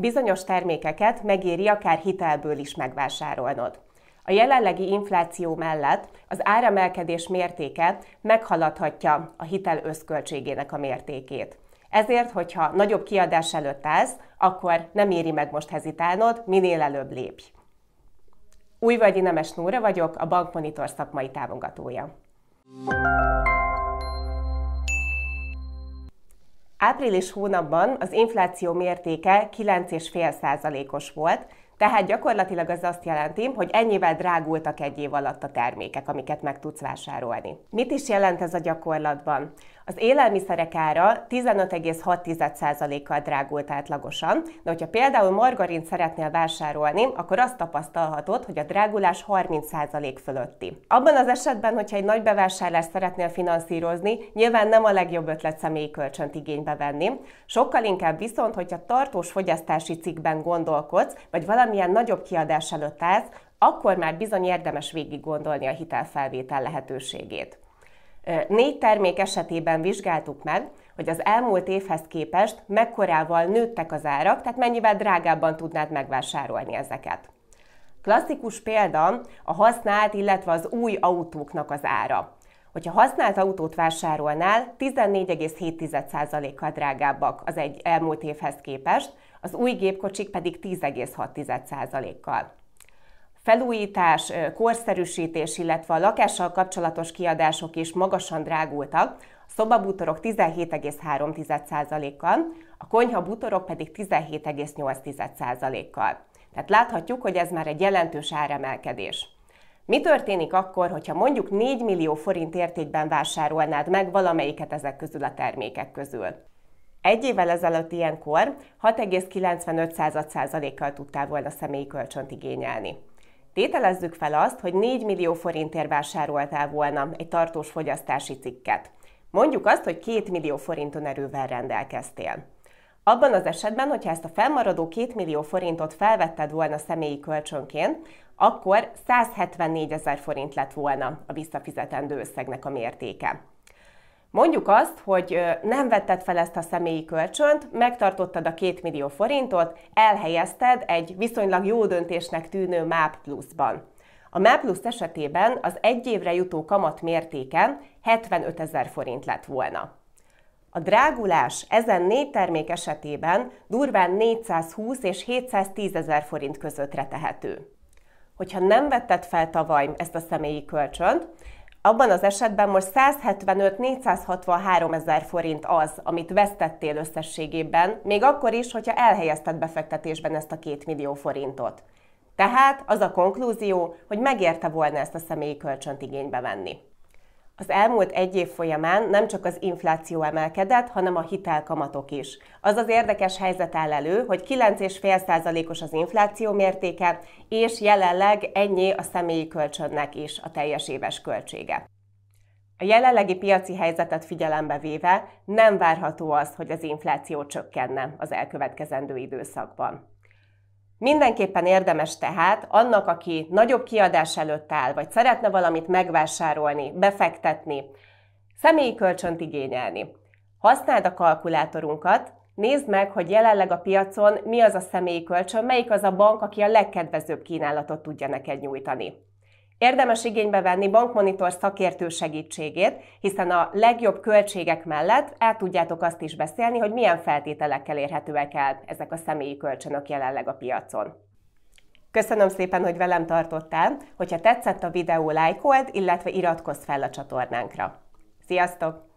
bizonyos termékeket megéri akár hitelből is megvásárolnod. A jelenlegi infláció mellett az áremelkedés mértéke meghaladhatja a hitel összköltségének a mértékét. Ezért, hogyha nagyobb kiadás előtt állsz, akkor nem éri meg most hezitálnod, minél előbb lépj. Újvagyi Nemes Nóra vagyok, a Bankmonitor szakmai támogatója. thank you Április hónapban az infláció mértéke 9,5%-os volt, tehát gyakorlatilag az azt jelenti, hogy ennyivel drágultak egy év alatt a termékek, amiket meg tudsz vásárolni. Mit is jelent ez a gyakorlatban? Az élelmiszerek ára 15,6%-kal drágult átlagosan, de hogyha például margarint szeretnél vásárolni, akkor azt tapasztalhatod, hogy a drágulás 30% fölötti. Abban az esetben, hogyha egy nagy bevásárlást szeretnél finanszírozni, nyilván nem a legjobb ötlet személyi kölcsönt igénybe venni, sokkal inkább viszont, hogyha tartós fogyasztási cikkben gondolkodsz, vagy valami valamilyen nagyobb kiadás előtt állsz, akkor már bizony érdemes végig gondolni a hitelfelvétel lehetőségét. Négy termék esetében vizsgáltuk meg, hogy az elmúlt évhez képest mekkorával nőttek az árak, tehát mennyivel drágábban tudnád megvásárolni ezeket. Klasszikus példa a használt, illetve az új autóknak az ára. Hogyha használt autót vásárolnál, 14,7%-kal drágábbak az egy elmúlt évhez képest, az új gépkocsik pedig 10,6%-kal. Felújítás, korszerűsítés, illetve a lakással kapcsolatos kiadások is magasan drágultak, a szobabútorok 17,3%-kal, a konyha bútorok pedig 17,8%-kal. Tehát láthatjuk, hogy ez már egy jelentős áremelkedés. Mi történik akkor, hogyha mondjuk 4 millió forint értékben vásárolnád meg valamelyiket ezek közül a termékek közül? Egy évvel ezelőtt ilyenkor 6,95%-kal tudtál volna személyi kölcsönt igényelni. Tételezzük fel azt, hogy 4 millió forintért vásároltál volna egy tartós fogyasztási cikket. Mondjuk azt, hogy 2 millió forinton erővel rendelkeztél. Abban az esetben, hogyha ezt a felmaradó 2 millió forintot felvetted volna személyi kölcsönként, akkor 174 ezer forint lett volna a visszafizetendő összegnek a mértéke. Mondjuk azt, hogy nem vetted fel ezt a személyi kölcsönt, megtartottad a 2 millió forintot, elhelyezted egy viszonylag jó döntésnek tűnő map pluszban. A map plusz esetében az egy évre jutó kamat mértéken 75 ezer forint lett volna. A drágulás ezen négy termék esetében durván 420 és 710 ezer forint közöttre tehető. Hogyha nem vetted fel tavaly ezt a személyi kölcsönt, abban az esetben most 175-463 ezer forint az, amit vesztettél összességében, még akkor is, hogyha elhelyezted befektetésben ezt a 2 millió forintot. Tehát az a konklúzió, hogy megérte volna ezt a személyi kölcsönt igénybe venni. Az elmúlt egy év folyamán nem csak az infláció emelkedett, hanem a hitelkamatok is. Az az érdekes helyzet áll elő, hogy 9,5%-os az infláció mértéke, és jelenleg ennyi a személyi kölcsönnek is a teljes éves költsége. A jelenlegi piaci helyzetet figyelembe véve nem várható az, hogy az infláció csökkenne az elkövetkezendő időszakban. Mindenképpen érdemes tehát annak, aki nagyobb kiadás előtt áll, vagy szeretne valamit megvásárolni, befektetni, személyi kölcsönt igényelni. Használd a kalkulátorunkat, nézd meg, hogy jelenleg a piacon mi az a személyi kölcsön, melyik az a bank, aki a legkedvezőbb kínálatot tudja neked nyújtani. Érdemes igénybe venni bankmonitor szakértő segítségét, hiszen a legjobb költségek mellett el tudjátok azt is beszélni, hogy milyen feltételekkel érhetőek el ezek a személyi kölcsönök jelenleg a piacon. Köszönöm szépen, hogy velem tartottál, hogyha tetszett a videó, lájkold, illetve iratkozz fel a csatornánkra. Sziasztok!